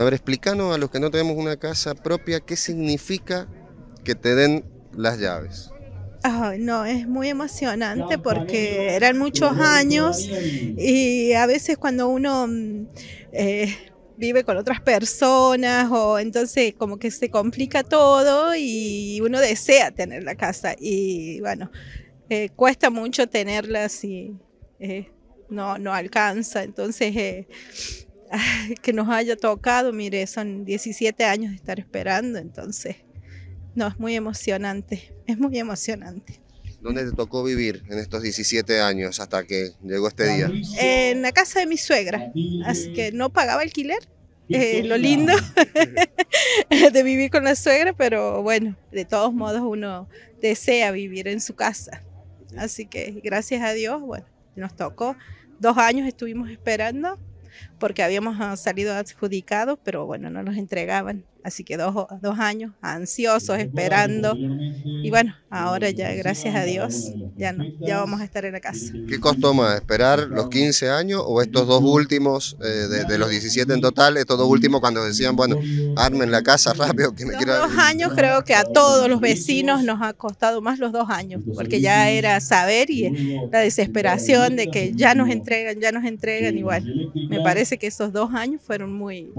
A ver, explícanos a los que no tenemos una casa propia qué significa que te den las llaves. no, es muy emocionante porque eran muchos años y a veces cuando uno mm, eh, vive con otras personas o entonces como que se complica todo y uno desea tener la casa y bueno, eh, cuesta mucho tenerla si eh, no, no alcanza. Entonces que nos haya tocado. Mire, son 17 años de estar esperando, entonces, no, es muy emocionante, es muy emocionante. ¿Dónde te tocó vivir en estos 17 años hasta que llegó este día? En la casa de mi suegra, así que no pagaba alquiler, eh, lo lindo de vivir con la suegra, pero bueno, de todos modos uno desea vivir en su casa. Así que gracias a Dios, bueno, nos tocó. Dos años estuvimos esperando porque habíamos ah, salido adjudicados, pero bueno, no nos entregaban. Así que dos, dos años ansiosos, esperando. Y bueno, ahora ya, gracias a Dios, ya, no, ya vamos a estar en la casa. ¿Qué costó más, esperar los 15 años o estos dos últimos, eh, de, los 17 en total, estos dos últimos cuando decían, bueno, armen la casa rápido? Que me quiero... dos años creo que a todos los vecinos nos ha costado más los dos años, porque ya era saber y la desesperación de que ya nos entregan, ya nos entregan. Igual, me parece que esos dos años fueron muy,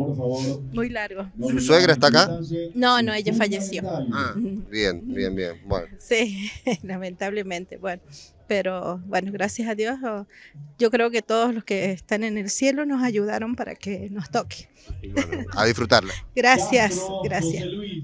muy largos. Su suegra está acá? No, no, ella falleció. Ah, bien, bien, bien. Bueno. Sí, lamentablemente. Bueno, pero bueno, gracias a Dios. Oh, yo creo que todos los que están en el cielo nos ayudaron para que nos toque. a disfrutarla. Gracias, gracias.